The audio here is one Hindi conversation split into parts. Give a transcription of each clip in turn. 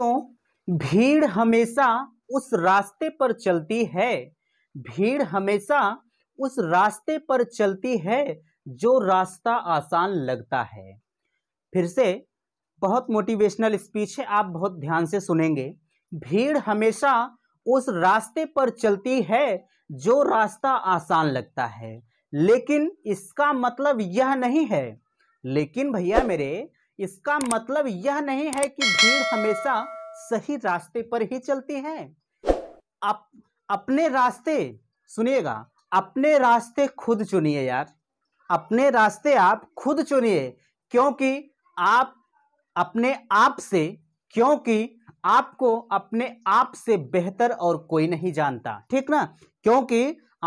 तो भीड़ हमेशा उस रास्ते पर चलती है भीड़ हमेशा उस रास्ते पर चलती है जो रास्ता आसान लगता है फिर से बहुत मोटिवेशनल स्पीच है आप बहुत ध्यान से सुनेंगे भीड़ हमेशा उस रास्ते पर चलती है जो रास्ता आसान लगता है लेकिन इसका मतलब यह नहीं है लेकिन भैया मेरे इसका मतलब यह नहीं है कि भीड़ हमेशा सही रास्ते पर ही चलती है आप अपने रास्ते सुनिएगा अपने रास्ते खुद चुनिए यार अपने रास्ते आप खुद चुनिए क्योंकि आप अपने आप से क्योंकि आपको अपने आप से बेहतर और कोई नहीं जानता ठीक ना क्योंकि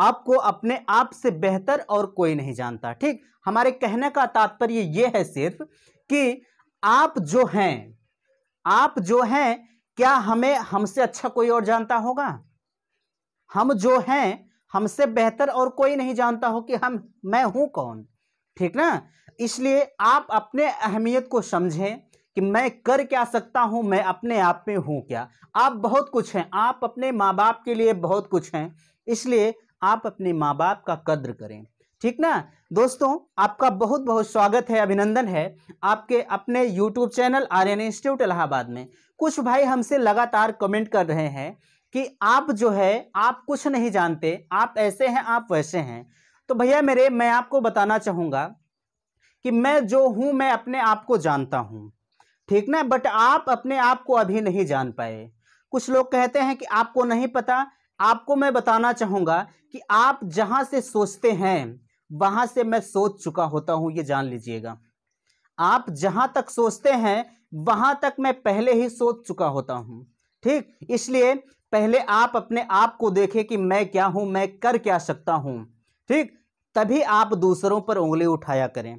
आपको अपने आप से बेहतर और कोई नहीं जानता ठीक हमारे कहने का तात्पर्य ये है सिर्फ कि आप जो हैं आप जो हैं क्या हमें हमसे अच्छा कोई और जानता होगा हम जो हैं हमसे बेहतर और कोई नहीं जानता हो कि हम मैं हूं कौन ठीक ना इसलिए आप अपने अहमियत को समझें कि मैं कर क्या सकता हूं मैं अपने आप में हूं क्या आप बहुत कुछ हैं आप अपने माँ बाप के लिए बहुत कुछ हैं इसलिए आप अपने माँ बाप का कद्र करें ठीक ना दोस्तों आपका बहुत बहुत स्वागत है अभिनंदन है आपके अपने YouTube channel Aryan institute Allahabad में कुछ भाई हमसे लगातार कमेंट कर रहे हैं कि आप जो है आप कुछ नहीं जानते आप ऐसे हैं आप वैसे हैं तो भैया मेरे मैं आपको बताना चाहूँगा कि मैं जो हूँ मैं अपने आप को जानता हूँ ठीक ना बट आप अपने आप को अभी नहीं जान पाए कुछ लोग कहते हैं कि आपको नहीं पता आपको मैं बताना चाहूंगा कि आप जहां से सोचते हैं वहां से मैं सोच चुका होता हूं ये जान लीजिएगा आप जहां तक सोचते हैं वहां तक मैं पहले ही सोच चुका होता हूं ठीक इसलिए पहले आप अपने आप को देखें कि मैं क्या हूं मैं कर क्या सकता हूं ठीक तभी आप दूसरों पर उंगली उठाया करें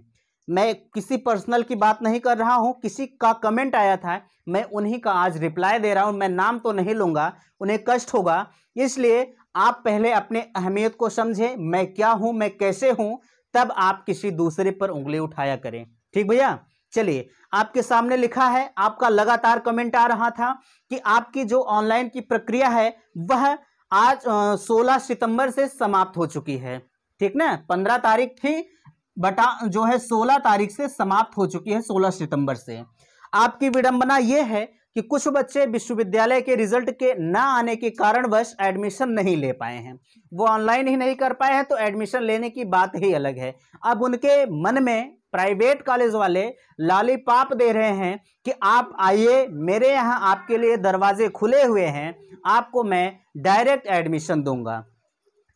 मैं किसी पर्सनल की बात नहीं कर रहा हूँ किसी का कमेंट आया था मैं उन्हीं का आज रिप्लाई दे रहा हूँ मैं नाम तो नहीं लूँगा उन्हें कष्ट होगा इसलिए आप पहले अपने अहमियत को समझें मैं क्या हूँ मैं कैसे हूँ तब आप किसी दूसरे पर उंगली उठाया करें ठीक भैया चलिए आपके सामने लिखा है आपका लगातार कमेंट आ रहा था कि आपकी जो ऑनलाइन की प्रक्रिया है वह आज सोलह सितंबर से समाप्त हो चुकी है ठीक ना पंद्रह तारीख थी बटा जो है सोलह तारीख से समाप्त हो चुकी है सोलह सितंबर से आपकी विडंबना यह है कि कुछ बच्चे विश्वविद्यालय के रिजल्ट के ना आने के कारणवश एडमिशन नहीं ले पाए हैं वो ऑनलाइन ही नहीं कर पाए हैं तो एडमिशन लेने की बात ही अलग है अब उनके मन में प्राइवेट कॉलेज वाले लालीपाप दे रहे हैं कि आप आइए मेरे यहाँ आपके लिए दरवाजे खुले हुए हैं आपको मैं डायरेक्ट एडमिशन दूंगा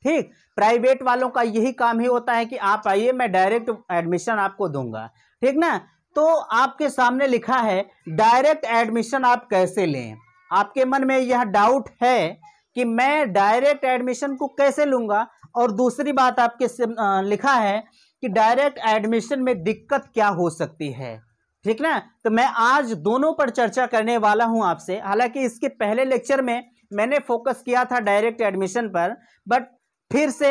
ठीक प्राइवेट वालों का यही काम ही होता है कि आप आइए मैं डायरेक्ट एडमिशन आपको दूंगा ठीक ना तो आपके सामने लिखा है डायरेक्ट एडमिशन आप कैसे लें आपके मन में यह डाउट है कि मैं डायरेक्ट एडमिशन को कैसे लूंगा और दूसरी बात आपके लिखा है कि डायरेक्ट एडमिशन में दिक्कत क्या हो सकती है ठीक ना तो मैं आज दोनों पर चर्चा करने वाला हूं आपसे हालांकि इसके पहले लेक्चर में मैंने फोकस किया था डायरेक्ट एडमिशन पर बट फिर से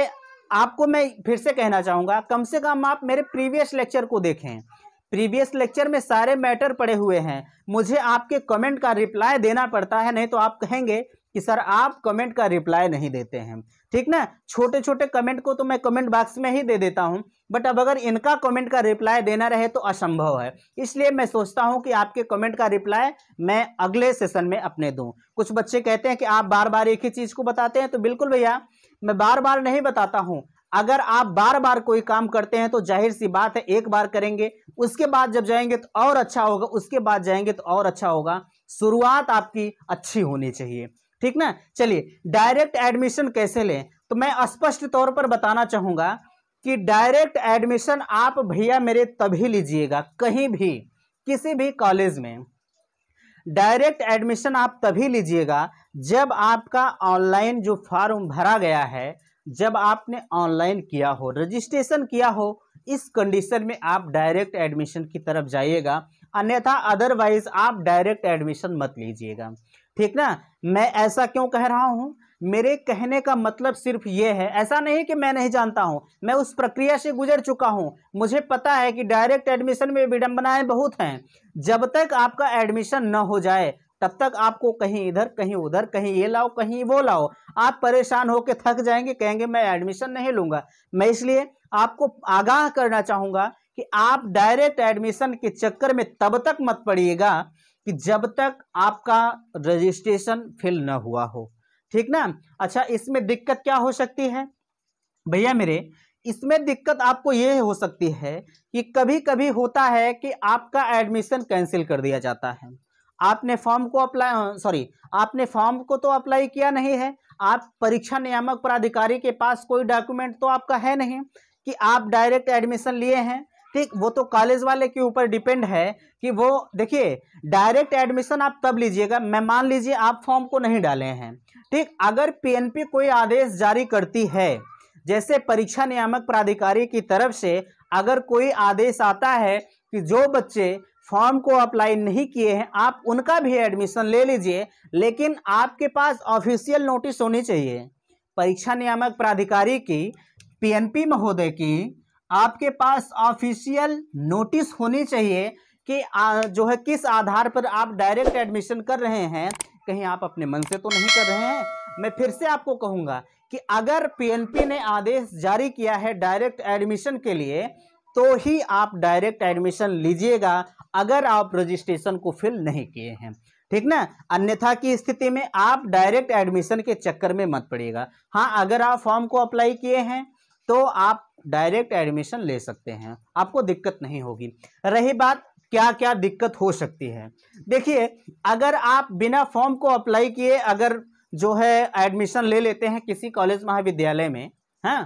आपको मैं फिर से कहना चाहूँगा कम से कम आप मेरे प्रीवियस लेक्चर को देखें प्रीवियस लेक्चर में सारे मैटर पड़े हुए हैं मुझे आपके कमेंट का रिप्लाई देना पड़ता है नहीं तो आप कहेंगे कि सर आप कमेंट का रिप्लाई नहीं देते हैं ठीक ना छोटे छोटे कमेंट को तो मैं कमेंट बॉक्स में ही दे देता हूँ बट अब अगर इनका कमेंट का रिप्लाई देना रहे तो असंभव है इसलिए मैं सोचता हूँ कि आपके कमेंट का रिप्लाई मैं अगले सेशन में अपने दूँ कुछ बच्चे कहते हैं कि आप बार बार एक ही चीज़ को बताते हैं तो बिल्कुल भैया मैं बार बार नहीं बताता हूं अगर आप बार बार कोई काम करते हैं तो जाहिर सी बात है एक बार करेंगे उसके बाद जब जाएंगे तो और अच्छा होगा उसके बाद जाएंगे तो और अच्छा होगा शुरुआत आपकी अच्छी होनी चाहिए ठीक ना चलिए डायरेक्ट एडमिशन कैसे लें तो मैं स्पष्ट तौर पर बताना चाहूंगा कि डायरेक्ट एडमिशन आप भैया मेरे तभी लीजिएगा कहीं भी किसी भी कॉलेज में डायरेक्ट एडमिशन आप तभी लीजिएगा जब आपका ऑनलाइन जो फॉर्म भरा गया है जब आपने ऑनलाइन किया हो रजिस्ट्रेशन किया हो इस कंडीशन में आप डायरेक्ट एडमिशन की तरफ जाइएगा अन्यथा अदरवाइज आप डायरेक्ट एडमिशन मत लीजिएगा ठीक ना मैं ऐसा क्यों कह रहा हूँ मेरे कहने का मतलब सिर्फ ये है ऐसा नहीं कि मैं नहीं जानता हूँ मैं उस प्रक्रिया से गुजर चुका हूँ मुझे पता है कि डायरेक्ट एडमिशन में विडम्बनाएँ बहुत हैं जब तक आपका एडमिशन न हो जाए तब तक आपको कहीं इधर कहीं उधर कहीं ये लाओ कहीं वो लाओ आप परेशान होकर थक जाएंगे कहेंगे मैं एडमिशन नहीं लूँगा मैं इसलिए आपको आगाह करना चाहूँगा कि आप डायरेक्ट एडमिशन के चक्कर में तब तक मत पड़िएगा कि जब तक आपका रजिस्ट्रेशन फिल न हुआ हो ठीक ना अच्छा इसमें दिक्कत क्या हो सकती है भैया मेरे इसमें दिक्कत आपको ये हो सकती है कि कभी कभी होता है कि आपका एडमिशन कैंसिल कर दिया जाता है आपने फॉर्म को अप्लाई सॉरी आपने फॉर्म को तो अप्लाई किया नहीं है आप परीक्षा नियामक प्राधिकारी के पास कोई डॉक्यूमेंट तो आपका है नहीं कि आप डायरेक्ट एडमिशन लिए हैं ठीक वो तो कॉलेज वाले के ऊपर डिपेंड है कि वो देखिए डायरेक्ट एडमिशन आप तब लीजिएगा मैं मान लीजिए आप फॉर्म को नहीं डाले हैं ठीक अगर पीएनपी कोई आदेश जारी करती है जैसे परीक्षा नियामक प्राधिकारी की तरफ से अगर कोई आदेश आता है कि जो बच्चे फॉर्म को अप्लाई नहीं किए हैं आप उनका भी एडमिशन ले लीजिए लेकिन आपके पास ऑफिशियल नोटिस होनी चाहिए परीक्षा नियामक प्राधिकारी की पीएनपी महोदय की आपके पास ऑफिशियल नोटिस होनी चाहिए कि जो है किस आधार पर आप डायरेक्ट एडमिशन कर रहे हैं कहीं आप अपने मन से तो नहीं कर रहे हैं मैं फिर से आपको कहूंगा कि अगर पीएनपी ने आदेश जारी किया है डायरेक्ट एडमिशन के लिए तो ही आप डायरेक्ट एडमिशन लीजिएगा अगर आप रजिस्ट्रेशन को फिल नहीं किए हैं ठीक ना अन्यथा की स्थिति में आप डायरेक्ट एडमिशन के चक्कर में मत पड़िएगा हाँ अगर आप फॉर्म को अप्लाई किए हैं तो आप डायरेक्ट एडमिशन ले सकते हैं आपको दिक्कत नहीं होगी रही बात क्या क्या दिक्कत हो सकती है देखिए अगर आप बिना फॉर्म को अप्लाई किए अगर जो है एडमिशन ले लेते हैं किसी कॉलेज महाविद्यालय में हाँ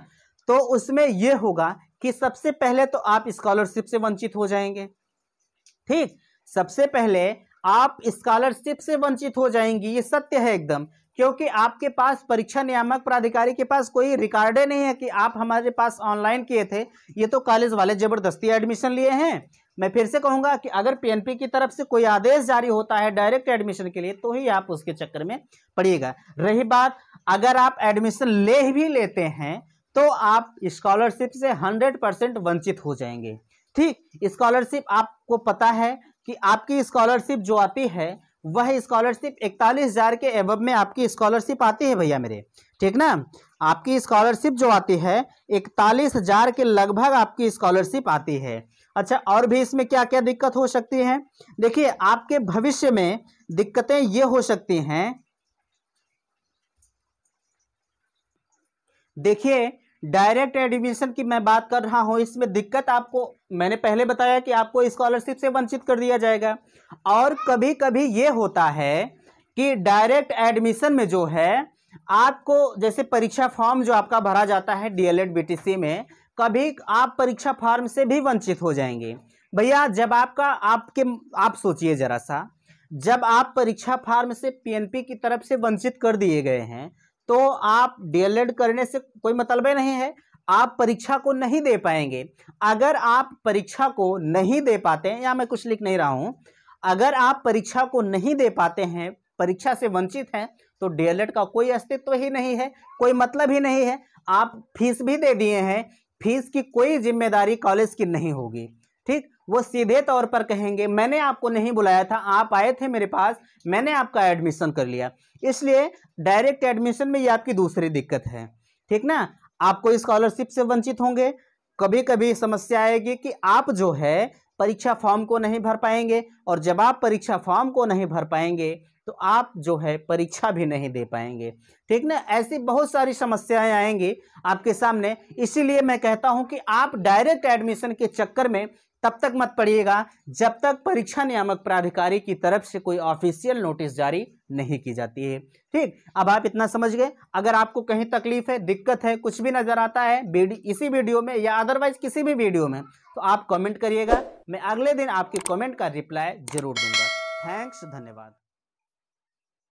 तो उसमें यह होगा कि सबसे पहले तो आप स्कॉलरशिप से वंचित हो जाएंगे ठीक सबसे पहले आप स्कॉलरशिप से वंचित हो जाएंगी ये सत्य है एकदम क्योंकि आपके पास परीक्षा नियामक प्राधिकारी के पास कोई रिकॉर्डे नहीं है कि आप हमारे पास ऑनलाइन किए थे ये तो कॉलेज वाले जबरदस्ती एडमिशन लिए हैं मैं फिर से कहूंगा कि अगर पीएनपी की तरफ से कोई आदेश जारी होता है डायरेक्ट एडमिशन के लिए तो ही आप उसके चक्कर में पड़िएगा रही बात अगर आप एडमिशन ले भी लेते हैं तो आप स्कॉलरशिप से हंड्रेड परसेंट वंचित हो जाएंगे ठीक स्कॉलरशिप आपको पता है कि आपकी स्कॉलरशिप जो आती है वह स्कॉलरशिप इकतालीस हज़ार के एवब में आपकी स्कॉलरशिप आती है भैया मेरे ठीक ना आपकी स्कॉलरशिप जो आती है इकतालीस हज़ार के लगभग आपकी स्कॉलरशिप आती है अच्छा और भी इसमें क्या क्या दिक्कत हो सकती है देखिए आपके भविष्य में दिक्कतें ये हो सकती हैं देखिए डायरेक्ट एडमिशन की मैं बात कर रहा हूँ इसमें दिक्कत आपको मैंने पहले बताया कि आपको स्कॉलरशिप से वंचित कर दिया जाएगा और कभी कभी ये होता है कि डायरेक्ट एडमिशन में जो है आपको जैसे परीक्षा फॉर्म जो आपका भरा जाता है डीएलएड बीटीसी में कभी आप परीक्षा फॉर्म से भी वंचित हो जाएंगे भैया जब आपका आपके आप सोचिए जरा सा जब आप परीक्षा फार्म से पीएनपी की तरफ से वंचित कर दिए गए हैं तो आप डीएलएड करने से कोई मतलब नहीं है आप परीक्षा को नहीं दे पाएंगे अगर आप परीक्षा को नहीं दे पाते हैं या मैं कुछ लिख नहीं रहा हूँ अगर आप परीक्षा को नहीं दे पाते हैं परीक्षा से वंचित हैं तो डीएलएड का कोई अस्तित्व ही नहीं है कोई मतलब ही नहीं है आप फीस भी दे दिए हैं फीस की कोई जिम्मेदारी कॉलेज की नहीं होगी ठीक वो सीधे तौर पर कहेंगे मैंने आपको नहीं बुलाया था आप आए थे मेरे पास मैंने आपका एडमिशन कर लिया इसलिए डायरेक्ट एडमिशन में ये आपकी दूसरी दिक्कत है ठीक ना आपको स्कॉलरशिप से वंचित होंगे कभी कभी समस्या आएगी कि आप जो है परीक्षा फॉर्म को नहीं भर पाएंगे और जब आप परीक्षा फॉर्म को नहीं भर पाएंगे तो आप जो है परीक्षा भी नहीं दे पाएंगे ठीक ना ऐसी बहुत सारी समस्याएं आएंगी आपके सामने इसीलिए मैं कहता हूं कि आप डायरेक्ट एडमिशन के चक्कर में तब तक मत पढ़िएगा जब तक परीक्षा नियामक प्राधिकारी की तरफ से कोई ऑफिशियल नोटिस जारी नहीं की जाती है ठीक अब आप इतना समझ गए अगर आपको कहीं तकलीफ है दिक्कत है कुछ भी नज़र आता है इसी वीडियो में या अदरवाइज किसी भी वीडियो में तो आप कमेंट करिएगा मैं अगले दिन आपके कमेंट का रिप्लाई जरूर दूंगा थैंक्स धन्यवाद